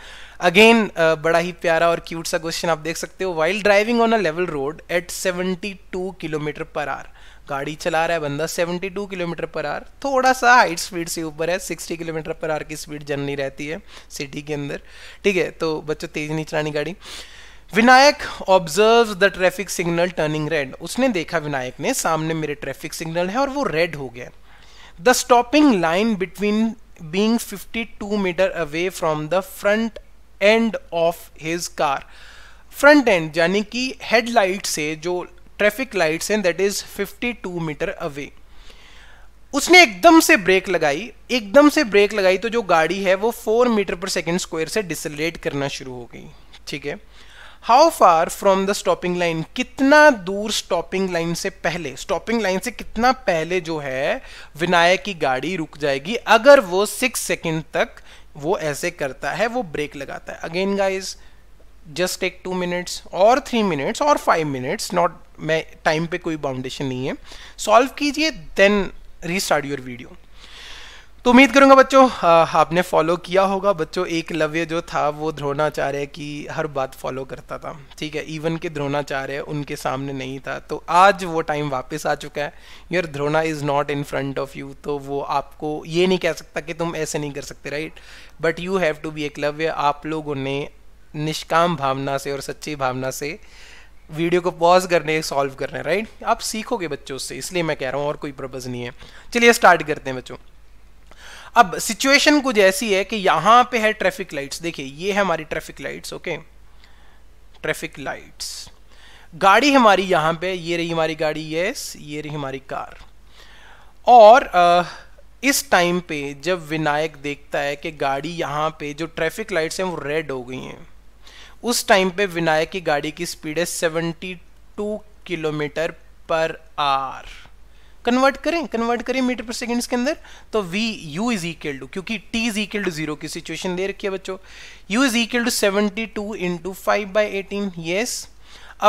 S1: अगेन बड़ा ही प्यारा और क्यूट सा क्वेश्चन आप देख सकते हो while driving on a level road at seventy two kilometre per hour गाड़ी चला रहा है बंदा 72 किलोमीटर पर आर थोड़ा सा हाइट स्पीड से ऊपर है 60 किलोमीटर पर आर की स्पीड जननी रहती है सिटी के अंदर ठीक है तो बच्चों तेज नहीं चलानी गाड़ी Vinayak observe the traffic signal turning red उसने देखा विनायक ने सामने मेरे ट्रैफिक सिग्नल है और वो रेड हो गया the stopping line between being fifty two metre away from the front end of his car front end यानी कि हेडलाइट से जो traffic lights and that is 52 metre away उसने एकदम से ब्रेक लगाई एकदम से ब्रेक लगाई तो जो गाड़ी है वो 4 मीटर पर सेकेंड स्क्वायर से डिसलरेट करना शुरू हो गई ठीक है how far from the stopping line कितना दूर स्टॉपिंग लाइन से पहले स्टॉपिंग लाइन से कितना पहले जो है विनायक की गाड़ी रुक जाएगी अगर वो सिक्स सेकेंड तक वो ऐसे करता है वो ब्रेक लगाता है again guys just take two minutes और थ्री मिनट्स और फाइव मिनट्स नॉट मैं टाइम पे कोई बाउंडेशन नहीं है सॉल्व कीजिए देन रीस्टार्ट योर वीडियो तो उम्मीद करूंगा बच्चों आपने फॉलो किया होगा बच्चों एक लव्य जो था वो द्रोणाचार्य की हर बात फॉलो करता था ठीक है इवन के द्रोणाचार्य उनके सामने नहीं था तो आज वो टाइम वापस आ चुका है your Drona is not in front of you तो वो आपको ये नहीं कह सकता कि तुम ऐसे नहीं कर सकते right but you have to be Eklavya आप लोगों ने निष्काम भावना से और सच्ची भावना से वीडियो को पॉज करने सॉल्व करने राइट आप सीखोगे बच्चों से इसलिए मैं कह रहा हूँ और कोई पर्पज़ नहीं है चलिए स्टार्ट करते हैं बच्चों अब सिचुएशन कुछ ऐसी है कि यहाँ पे है ट्रैफिक लाइट्स देखिए ये है हमारी traffic lights okay traffic lights गाड़ी हमारी यहाँ पे ये रही हमारी गाड़ी यस ये रही हमारी कार और इस टाइम पे जब विनायक देखता है कि गाड़ी यहाँ पे जो ट्रैफिक लाइट्स हैं वो रेड हो गई हैं उस टाइम पे विनायक की गाड़ी की स्पीड है two kilometre per hour convert करें कन्वर्ट करें मीटर पर सेकंड्स के अंदर तो v u is equal to क्योंकि t is equal to zero की सिचुएशन दे रखी है बच्चों u is equal to seventy two into five by eighteen yes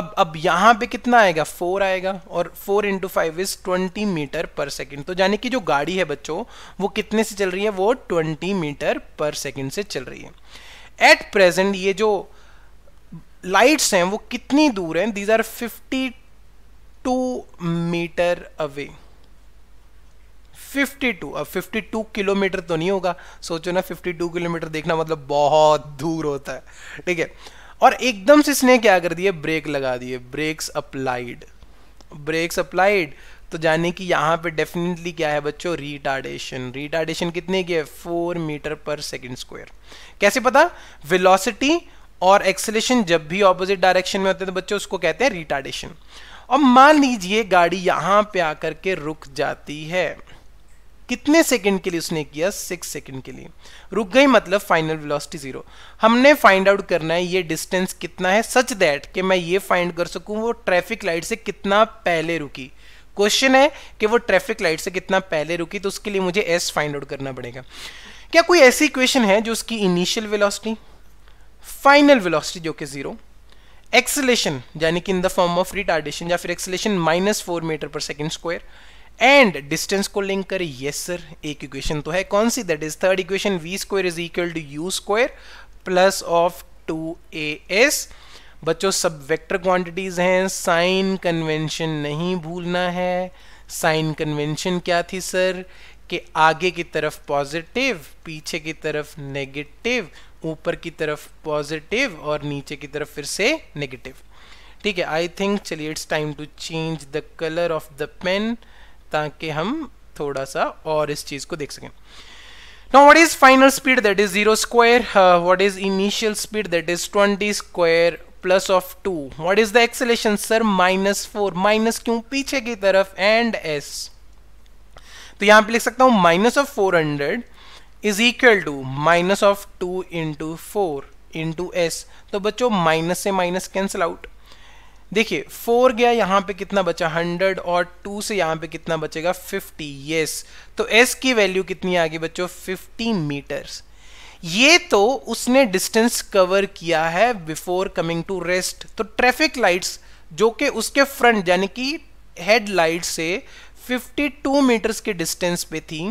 S1: अब अब यहाँ पे कितना आएगा फोर आएगा और four into five is twenty metre per second तो यानी कि जो गाड़ी है बच्चों वो कितने से चल रही है वो ट्वेंटी मीटर पर सेकेंड से चल रही है एट प्रेजेंट ये जो लाइट्स हैं वो कितनी दूर हैं these are fifty two metre away 52 अब 52 किलोमीटर तो नहीं होगा सोचो ना 52 किलोमीटर देखना मतलब बहुत दूर होता है ठीक है और एकदम से इसने क्या कर दिया ब्रेक लगा दिए ब्रेक्स अप्लाइड ब्रेक्स अप्लाइड तो जाने कि यहाँ पे डेफिनेटली क्या है बच्चों रिटार्डेशन रिटार्डेशन कितने की है four metre per second square कैसे पता वेलोसिटी और एक्सलेशन जब भी ऑपोजिट डायरेक्शन में होते हैं तो बच्चों उसको कहते हैं रिटार्डेशन और मान लीजिए गाड़ी यहां पे आकर के रुक जाती है कितने सेकंड के लिए उसने किया सिक्स सेकंड के लिए रुक गई मतलब फाइनल वेलोसिटी जीरो हमने फाइंड आउट करना है ये डिस्टेंस कितना है सच दैट कि मैं ये फाइंड कर सकूं वो ट्रैफिक लाइट से कितना पहले रुकी क्वेश्चन है कि वो ट्रैफिक लाइट से कितना पहले रुकी तो उसके लिए मुझे एस फाइंड आउट करना पड़ेगा क्या कोई ऐसी इक्वेशन है जो उसकी इनिशियल वेलोसिटी फाइनल वेलोसिटी जो कि ज़ीरो एक्सलेशन यानी कि in the form of retardation या फिर acceleration minus four metre per second square and distance को लिंक करें यस सर एक इक्वेशन तो है कौन सी that is third equation v square is equal to u square plus of two a s बच्चों सब वेक्टर क्वांटिटीज हैं साइन कन्वेंशन नहीं भूलना है साइन कन्वेंशन क्या थी सर कि आगे की तरफ पॉजिटिव पीछे की तरफ नेगेटिव ऊपर की तरफ पॉजिटिव और नीचे की तरफ फिर से नेगेटिव ठीक है आई थिंक चलिए it's time to change the colour of the pen ताकि हम थोड़ा सा और इस चीज को देख सकें no what is final speed that is zero square what is initial speed that is twenty square plus of two what is the acceleration sir minus four minus क्यों पीछे की तरफ एंड एस तो यहां पे लिख सकता हूं minus of four hundred is equal to minus of two into four into s तो बच्चों माइनस से माइनस कैंसिल आउट देखिए फोर गया यहाँ पे कितना बचा हंड्रेड और टू से यहाँ पे कितना बचेगा फिफ्टी yes. तो एस की वैल्यू कितनी आ गई बच्चों फिफ्टी मीटर्स ये तो उसने डिस्टेंस कवर किया है बिफोर कमिंग टू रेस्ट तो ट्रैफिक लाइट्स जो कि उसके फ्रंट यानी कि हेड लाइट से 52 मीटर्स के डिस्टेंस पे थी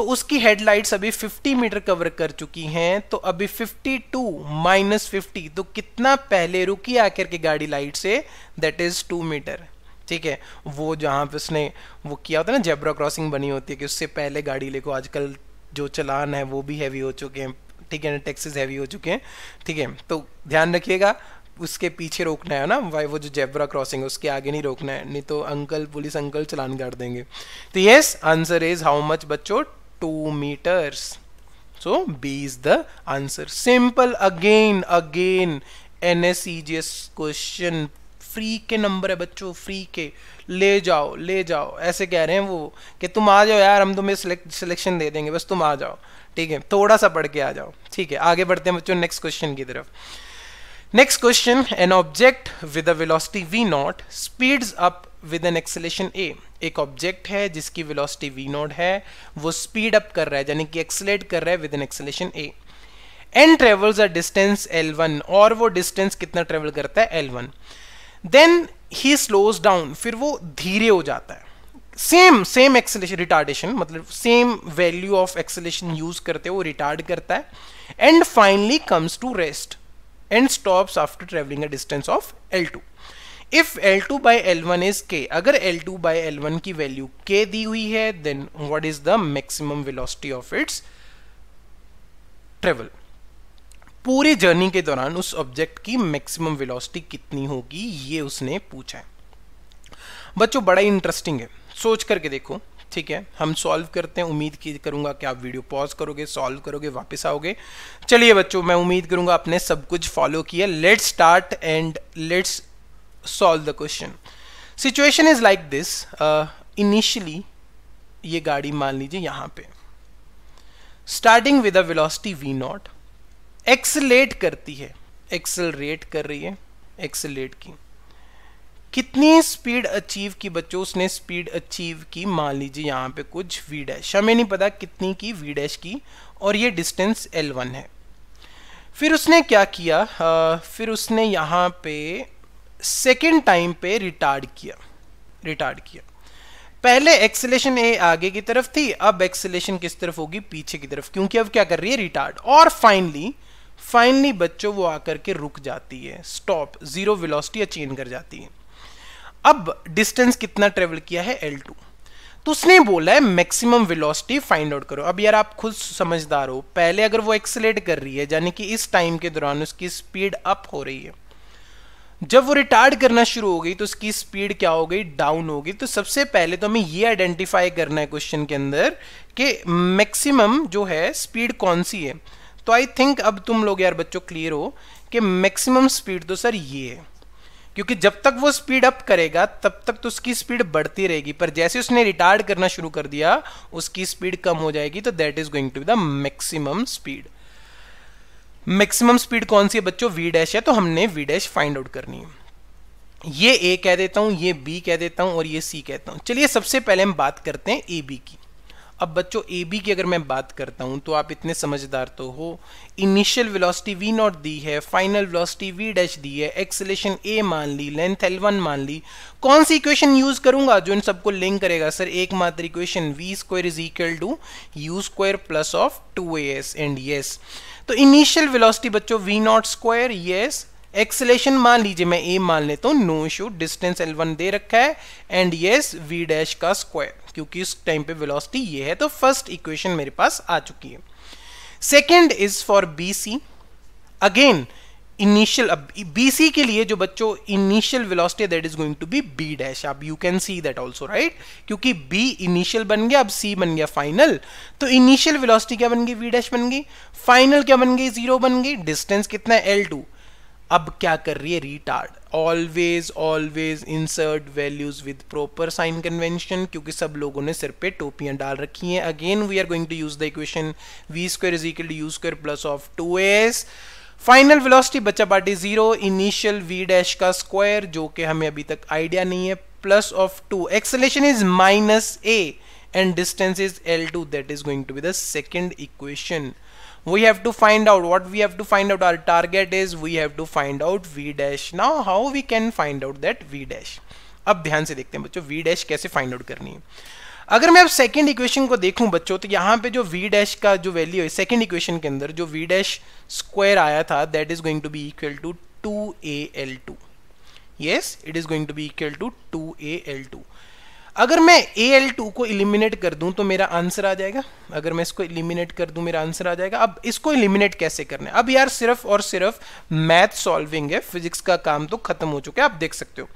S1: तो उसकी हेडलाइट्स अभी 50 मीटर कवर कर चुकी हैं तो अभी 52 टू माइनस फिफ्टी तो कितना पहले रुकी आखिर की गाड़ी light say that is to metre ठीक है वो जहां पे उसने वो किया होता है ना जेब्रा क्रॉसिंग बनी होती है कि उससे पहले गाड़ी लेको आजकल जो चलान है वो भी हैवी हो चुके हैं ठीक है ना टैक्सेस हैवी हो चुके हैं ठीक है तो ध्यान रखिएगा उसके पीछे रोकना है ना वाई वो जो जेब्रा क्रॉसिंग है उसके आगे नहीं रोकना है नहीं तो अंकल पुलिस अंकल चलान कर देंगे तो yes answer is how much बच्चों is the answer simple again again N S C G S question free के नंबर है बच्चों फ्री के ले जाओ ले जाओ ऐसे कह रहे हैं वो कि तुम आ जाओ यार हम तुम्हें सिलेक्शन दे देंगे बस तुम आ जाओ ठीक है थोड़ा सा पढ़ के आ जाओ ठीक है आगे बढ़ते हैं बच्चों नेक्स्ट क्वेश्चन की तरफ next question an object with a velocity v not speeds up with an acceleration a एक ऑब्जेक्ट है जिसकी वेलोसिटी वी नोड है वो स्पीड अप कर रहा है यानी कि एक्सेलेट कर रहा है with an acceleration a and travels a distance l one और वो डिस्टेंस कितना ट्रेवल करता है l one then he slows down फिर वो धीरे हो जाता है सेम सेम एक्सेलेशन रिटार्डेशन मतलब same value of acceleration use करते हो रिटार्ड करता है and finally comes to rest and stops after travelling a distance of l two if l two by l one is के अगर l two by l one की value k दी हुई है then what is the maximum velocity of its travel पूरी journey के दौरान उस ऑब्जेक्ट की मैक्सिमम वेलोसिटी कितनी होगी ये उसने पूछा है बच्चों बड़ा इंटरेस्टिंग है सोच करके देखो ठीक है हम सॉल्व करते हैं उम्मीद की करूंगा कि आप वीडियो पॉज करोगे सॉल्व करोगे वापस आओगे चलिए बच्चों मैं उम्मीद करूंगा आपने सब कुछ फॉलो किया let's start and let's solve the question situation is like this uh, initially ये गाड़ी मान लीजिए यहां पे starting with a velocity v not accelerate करती है एक्सलरेट कर रही है एक्सलेट की कितनी स्पीड अचीव की बच्चों उसने स्पीड अचीव की मान लीजिए यहाँ पे कुछ वी डैश हमें नहीं पता कितनी की वी डैश की और ये डिस्टेंस एल वन है फिर उसने क्या किया आ, uh, फिर उसने यहाँ पे सेकेंड टाइम पे रिटार्ड किया रिटार्ड किया पहले एक्सेलेशन ए आगे की तरफ थी अब एक्सेलेशन किस तरफ होगी पीछे की तरफ क्योंकि अब क्या कर रही है रिटार्ड और फाइनली फाइनली बच्चों वो आकर के रुक जाती है स्टॉप जीरो वेलोसिटी अचेंज कर जाती है अब डिस्टेंस कितना ट्रेवल किया है एल टू तो उसने बोला है मैक्सिमम वेलोसिटी फाइंड आउट करो अब यार आप खुद समझदार हो पहले अगर वो एक्सेलेट कर रही है यानी कि इस टाइम के दौरान उसकी स्पीड अप हो रही है जब वो रिटार्ड करना शुरू हो गई तो उसकी स्पीड क्या हो गई डाउन हो गई तो सबसे पहले तो हमें ये आइडेंटिफाई करना है क्वेश्चन के अंदर कि मैक्सिमम जो है स्पीड कौन सी है तो आई थिंक अब तुम लोग यार बच्चों क्लियर हो कि मैक्सिमम स्पीड तो सर ये है क्योंकि जब तक वो स्पीड अप करेगा तब तक तो उसकी स्पीड बढ़ती रहेगी पर जैसे उसने रिटार्ड करना शुरू कर दिया उसकी स्पीड कम हो जाएगी तो that is going to be the maximum speed maximum speed कौन सी है बच्चों वी डैश है तो हमने वी डैश फाइंड आउट करनी है ये ए कह देता हूं ये बी कह देता हूं और ये सी कहता हूं चलिए सबसे पहले हम बात करते हैं ए बी की अब बच्चों ए बी की अगर मैं बात करता हूं तो आप इतने समझदार तो हो इनिशियल वेलोसिटी वी नॉट दी है फाइनल वेलोसिटी वी डैश दी है एक्सलेशन ए मान ली लेंथ एल वन मान ली कौन सी इक्वेशन यूज़ करूंगा जो इन सबको लिंक करेगा सर एकमात्र equation v square is equal to u square plus of two a s and yes तो इनिशियल वेलोसिटी बच्चों v not square yes acceleration मान लीजिए मैं ए मान लेता हूँ no issue distance l one दे रखा है एंड यस वी डैश का स्क्वायर क्योंकि उस टाइम पे वेलोसिटी ये है तो फर्स्ट इक्वेशन मेरे पास आ चुकी है second is for B C again initial अब बी सी के लिए जो बच्चों initial velocity that is going to be B dash अब you can see that also right क्योंकि बी इनिशियल बन गया अब सी बन गया फाइनल तो इनिशियल वेलोसिटी क्या बन गई वी डैश बन गई फाइनल क्या बन गई जीरो बन गई डिस्टेंस कितना है एल टू अब क्या कर रही है retard always always insert values with proper sign convention क्योंकि सब लोगों ने सिर पे टोपियां डाल रखी हैं again we are going to use the equation v square is equal to u square plus of two s final velocity बच्चा बाटे ज़ीरो इनिशियल वी डैश का स्क्वायर जो कि हमें अभी तक आइडिया नहीं है plus of two acceleration is minus a and distance is l two that is going to be the second equation we have to find out what we have to find out our target is we have to find out v dash now how we can find out that v dash अब ध्यान से देखते हैं बच्चों v dash कैसे find out करनी है अगर मैं अब सेकेंड इक्वेशन को देखूं बच्चों तो यहाँ पे जो वी डैश का जो वैल्यू है सेकेंड इक्वेशन के अंदर जो वी डैश स्क्वायर आया था that is going to be equal to two a l two yes it is going to be equal to two a l two अगर मैं ए एल टू को eliminate कर दूं तो मेरा आंसर आ जाएगा अगर मैं इसको इलिमिनेट कर दूं मेरा आंसर आ जाएगा अब इसको इलिमिनेट कैसे करना है अब यार सिर्फ और सिर्फ मैथ सॉल्विंग है फिजिक्स का काम तो खत्म हो चुका है आप देख सकते हो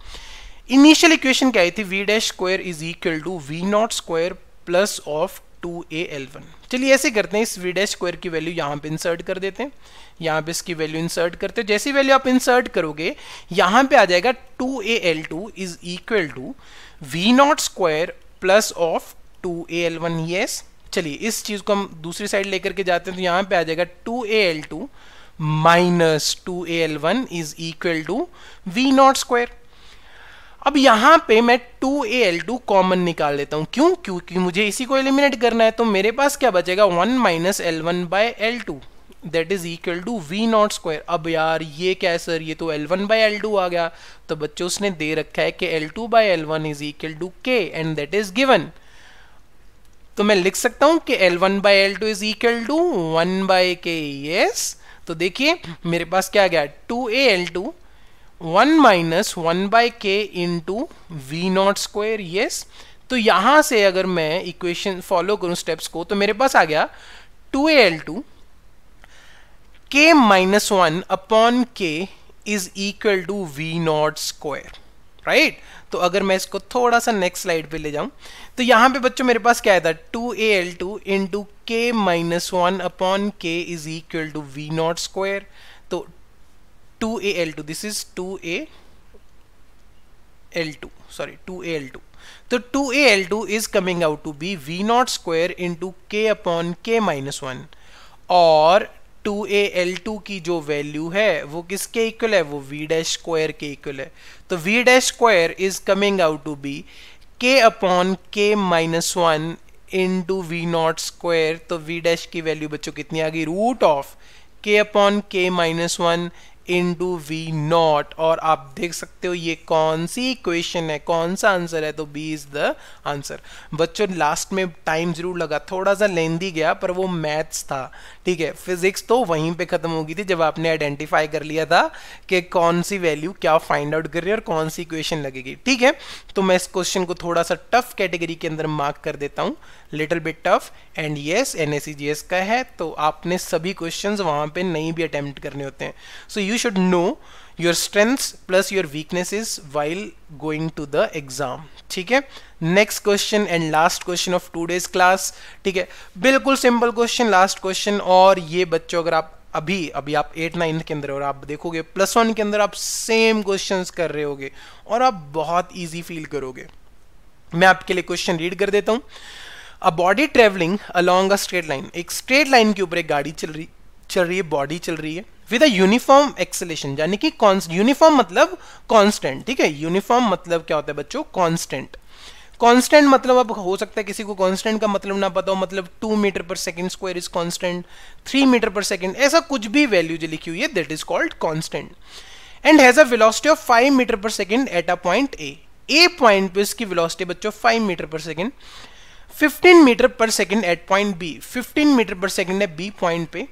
S1: इनिशियल इक्वेशन क्या आई थी v dash square is equal to v not square plus of two a l one चलिए ऐसे करते हैं इस वी डैश स्क्वायर की वैल्यू यहाँ पे इंसर्ट कर देते हैं यहाँ पे इसकी वैल्यू इंसर्ट करते हैं जैसी वैल्यू आप इंसर्ट करोगे यहाँ पे आ जाएगा two a l two is equal to v not square plus of two a l one yes चलिए इस चीज़ को हम दूसरी साइड लेकर के जाते हैं तो यहाँ पे आ जाएगा two a l two minus two a l one is equal to v not square अब यहाँ पे मैं 2Al2 कॉमन निकाल लेता हूँ क्यों क्योंकि मुझे इसी को एलिमिनेट करना है तो मेरे पास क्या बचेगा 1 minus l one by l two that is equal to v not square अब यार ये क्या है सर ये तो l one by l two आ गया तो बच्चों उसने दे रखा है कि l two by l one is equal to k and that is given तो मैं लिख सकता हूँ कि l one by l two is equal to one by k yes तो देखिए मेरे पास क्या आ गया two a l two one minus one by k into v not square yes तो यहां से अगर मैं इक्वेशन फॉलो करूं स्टेप्स को तो मेरे पास आ गया two a l two k minus one upon k is equal to v not square right तो अगर मैं इसको थोड़ा सा नेक्स्ट स्लाइड पे ले जाऊं तो यहां पे बच्चों मेरे पास क्या आया था two a l two into k minus one upon k is equal to v not square तो two two two two two a a l l this is sorry a l two तो two a l two is coming out to be v not square into k upon k minus one और two a l two की जो वैल्यू है वो किसके इक्वल है वो वी डैश स्क्वायर के इक्वल है तो v dash square is coming out to be k upon k minus one into v not square तो वी डैश की वैल्यू बच्चों कितनी आ गई root of k upon k minus one into v not और आप देख सकते हो ये कौन सी क्वेश्चन है कौन सा आंसर है तो बी इज द आंसर बच्चों लास्ट में टाइम जरूर लगा थोड़ा सा लेंदी गया पर वो मैथ्स था ठीक है फिजिक्स तो वहीं पे ख़त्म हो गई थी जब आपने आइडेंटिफाई कर लिया था कि कौन सी वैल्यू क्या फाइंड आउट कर रही है और कौन सी इक्वेशन लगेगी ठीक है तो मैं इस क्वेश्चन को थोड़ा सा टफ कैटेगरी के अंदर मार्क कर देता हूँ little bit tough and yes N का है तो आपने सभी क्वेश्चन वहाँ पर नहीं भी अटैम्प्ट करने होते हैं so you should know your strengths plus your weaknesses while going to the exam ठीक है next question and last question of today's class ठीक है बिल्कुल सिंपल क्वेश्चन लास्ट क्वेश्चन और ये बच्चों अगर आप अभी अभी आप एट नाइन्थ के अंदर और आप देखोगे प्लस वन के अंदर आप सेम क्वेश्चन कर रहे होगे और आप बहुत ईजी फील करोगे मैं आपके लिए क्वेश्चन रीड कर देता हूँ a body travelling along a straight line एक स्ट्रेट लाइन के ऊपर एक गाड़ी चल रही चल रही है बॉडी चल रही है विद अ यूनिफॉर्म एक्सेलेशन यानी कि यूनिफॉर्म मतलब कांस्टेंट ठीक है यूनिफॉर्म मतलब क्या होता है बच्चों कांस्टेंट कांस्टेंट मतलब अब हो सकता है किसी को कांस्टेंट का मतलब ना पता हो मतलब two metre per second square is constant three metre per second ऐसा कुछ भी वैल्यू जो लिखी हुई है that is called constant and has a velocity of five metre per second at a point A A point पे इसकी velocity बच्चों five metre per second fifteen metre per second at point B fifteen metre per second है B point पे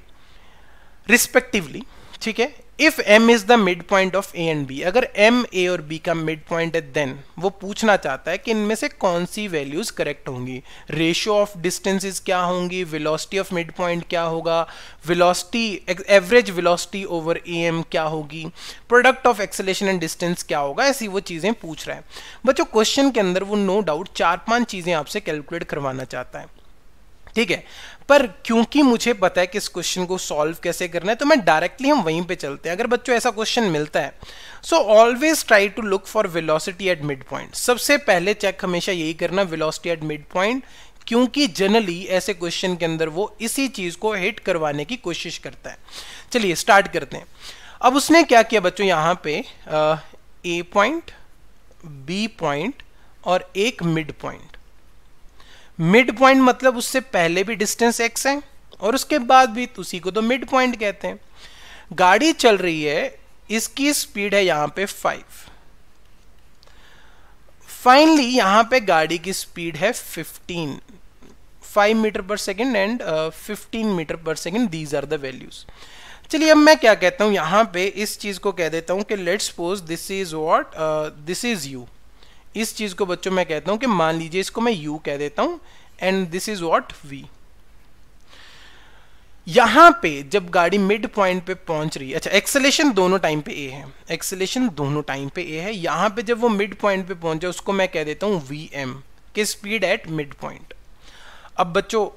S1: respectively ठीक है if M is the mid point of A and B अगर M A और B का mid point है then वो पूछना चाहता है कि इनमें से कौन सी वैल्यूज करेक्ट होंगी रेशियो ऑफ डिस्टेंसेज क्या होंगी विलोसिटी ऑफ मिड पॉइंट क्या होगा velocity average velocity over A M क्या होगी product of acceleration and distance क्या होगा ऐसी वो चीज़ें पूछ रहा है बच्चों क्वेश्चन के अंदर वो नो no डाउट चार पांच चीज़ें आपसे कैलकुलेट करवाना चाहता है ठीक है पर क्योंकि मुझे पता है कि इस क्वेश्चन को सॉल्व कैसे करना है तो मैं डायरेक्टली हम वहीं पे चलते हैं अगर बच्चों ऐसा क्वेश्चन मिलता है so always try to look for velocity at mid point सबसे पहले चेक हमेशा यही करना वेलोसिटी एट मिड पॉइंट क्योंकि जनरली ऐसे क्वेश्चन के अंदर वो इसी चीज़ को हिट करवाने की कोशिश करता है चलिए स्टार्ट करते हैं अब उसने क्या किया बच्चों यहां पे ए पॉइंट बी पॉइंट और एक मिड पॉइंट मिड पॉइंट मतलब उससे पहले भी डिस्टेंस एक्स है और उसके बाद भी उसी को तो मिड पॉइंट कहते हैं गाड़ी चल रही है इसकी स्पीड है यहां पे फाइव फाइनली यहां पे गाड़ी की स्पीड है fifteen five metre per second and fifteen metre per second these are the values चलिए अब मैं क्या कहता हूं यहां पे इस चीज़ को कह देता हूं कि let's suppose this is what this is u इस चीज़ को बच्चों मैं कहता हूं कि मान लीजिए इसको मैं यू कह देता हूं and this is what we यहां पे जब गाड़ी मिड पॉइंट पे पहुंच रही है अच्छा एक्सेलेशन दोनों टाइम पे ए है एक्सेलेशन दोनों टाइम पे ए है यहां पे जब वो मिड पॉइंट पे पहुंच जाए उसको मैं कह देता हूं वी एम के स्पीड एट मिड पॉइंट अब बच्चों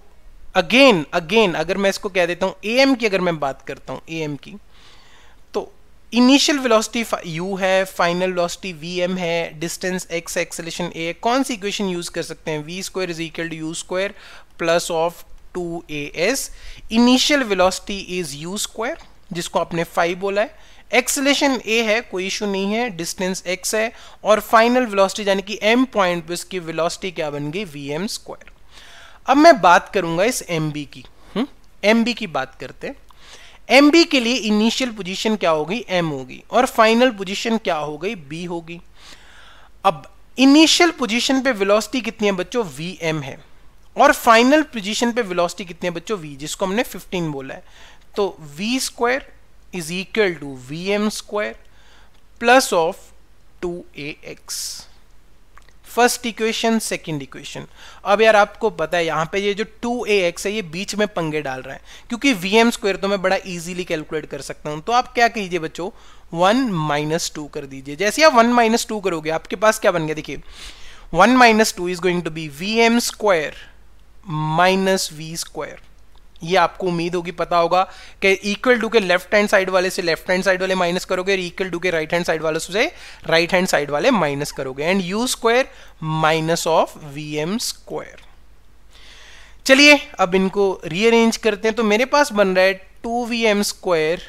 S1: अगेन अगेन अगर मैं इसको कह देता हूं ए एम की अगर मैं बात करता हूं ए एम की इनिशियल वेलोसिटी u है फाइनल वेलोसिटी vm है डिस्टेंस x एक्सेलेशन a कौन सी इक्वेशन यूज कर सकते हैं v square is equal to u square plus of 2as initial velocity is u square जिसको आपने फाइव बोला है एक्सलेशन ए है कोई इशू नहीं है डिस्टेंस एक्स है और फाइनल वेलोसिटी यानी कि एम पॉइंट पे इसकी वेलोसिटी क्या बन गई वी एम स्क्वायर अब मैं बात करूंगा इस एम बी की एम हम्म? बी की बात करते हैं एम बी के लिए इनिशियल पोजीशन क्या होगी एम होगी और फाइनल पोजीशन क्या हो गई बी होगी अब इनिशियल पोजीशन पे वेलोसिटी कितनी है बच्चों वी एम है और फाइनल पोजीशन पे वेलोसिटी कितनी है बच्चों वी जिसको हमने 15 बोला है तो v square is equal to v M square plus of two a x first equation second equation अब यार आपको पता है यहाँ पे ये जो टू ए एक्स है ये बीच में पंगे डाल रहा है क्योंकि वी एम स्क्वेयर तो मैं बड़ा इजीली कैलकुलेट कर सकता हूँ तो आप क्या कीजिए बच्चों वन माइनस टू कर दीजिए जैसे आप वन माइनस टू करोगे आपके पास क्या बन गया देखिए one minus two is going to be v M square minus v square ये आपको उम्मीद होगी पता होगा कि इक्वल टू के लेफ्ट हैंड साइड वाले से लेफ्ट हैंड साइड वाले माइनस करोगे और इक्वल टू के राइट हैंड साइड वाले से राइट हैंड साइड वाले माइनस करोगे and u square minus of v M square चलिए अब इनको रीअरेंज करते हैं तो मेरे पास बन रहा है two v M square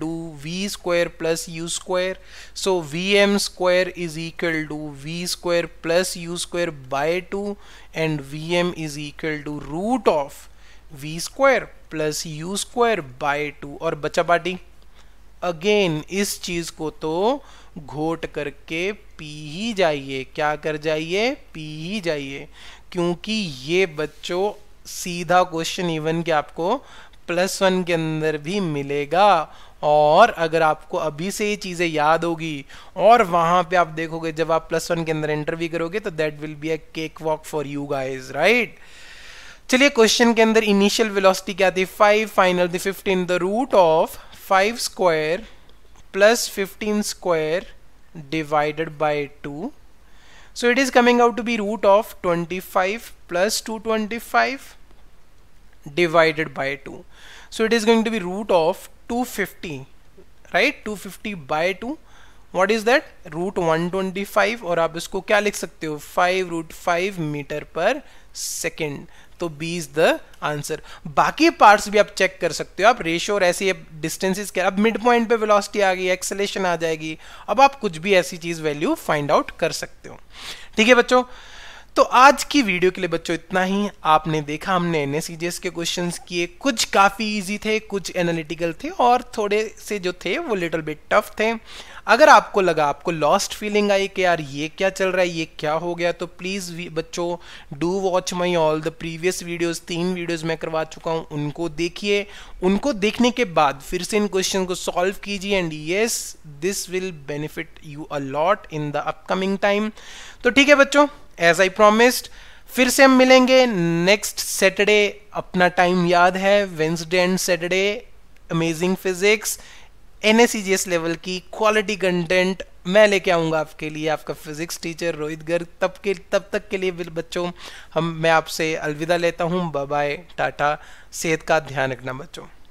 S1: two v square plus u square so v M square is equal to v square plus u square by two and v M is equal to root of v square plus u square by two और बचा बाटी again इस चीज को तो घोट करके P ही जाइए क्या कर जाइए पी ही जाइए क्योंकि ये बच्चों सीधा क्वेश्चन इवन के आपको प्लस वन के अंदर भी मिलेगा और अगर आपको अभी से ये चीज़ें याद होगी और वहां पे आप देखोगे जब आप प्लस वन के अंदर इंटरव्यू करोगे तो that will be a cake walk for you guys right चलिए क्वेश्चन के अंदर इनिशियल वेलोसिटी क्या थी फाइव फाइनल थी fifteen the root of five square plus fifteen square divided by two root of twenty five plus two twenty five divided by two so it is going to be root of two fifty right two fifty by two what is that root one twenty five और आप इसको क्या लिख सकते हो five root five metre per second तो B is the answer बाकी parts भी आप चेक कर सकते हो आप रेशो और ऐसी डिस्टेंसिस के अब मिड पॉइंट पे वेलोसिटी आ गई एक्सेलेशन आ जाएगी अब आप कुछ भी ऐसी चीज़ वैल्यू फाइंड आउट कर सकते हो ठीक है बच्चों तो आज की वीडियो के लिए बच्चों इतना ही आपने देखा हमने एन के क्वेश्चंस किए कुछ काफ़ी इजी थे कुछ एनालिटिकल थे और थोड़े से जो थे वो लिटल बिट टफ थे अगर आपको लगा आपको लॉस्ट फीलिंग आई कि यार ये क्या चल रहा है ये क्या हो गया तो प्लीज़ बच्चों do watch my all the previous videos तीन वीडियोस मैं करवा चुका हूँ उनको देखिए उनको देखने के बाद फिर से इन क्वेश्चन को सॉल्व कीजिए and yes this will benefit you a lot in the upcoming time तो ठीक है बच्चों एज आई प्रोमिस्ड फिर से हम मिलेंगे नेक्स्ट सैटरडे अपना टाइम याद है Wednesday and Saturday amazing physics एन लेवल की क्वालिटी कंटेंट मैं लेके आऊँगा आपके लिए आपका फिजिक्स टीचर रोहित गर्ग तब के तब तक के लिए बच्चों हम मैं आपसे अलविदा लेता हूँ बाय टाटा सेहत का ध्यान रखना बच्चों